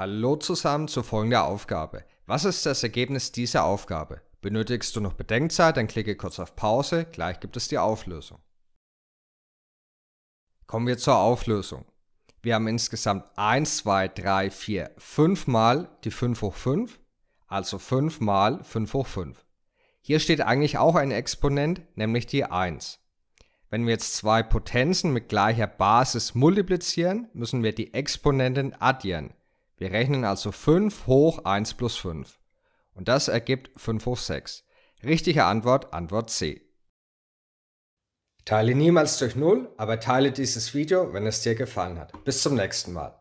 Hallo zusammen zur folgenden Aufgabe. Was ist das Ergebnis dieser Aufgabe? Benötigst du noch Bedenkzeit, dann klicke kurz auf Pause, gleich gibt es die Auflösung. Kommen wir zur Auflösung. Wir haben insgesamt 1, 2, 3, 4, 5 mal die 5 hoch 5, also 5 mal 5 hoch 5. Hier steht eigentlich auch ein Exponent, nämlich die 1. Wenn wir jetzt zwei Potenzen mit gleicher Basis multiplizieren, müssen wir die Exponenten addieren. Wir rechnen also 5 hoch 1 plus 5. Und das ergibt 5 hoch 6. Richtige Antwort, Antwort C. Teile niemals durch 0, aber teile dieses Video, wenn es dir gefallen hat. Bis zum nächsten Mal.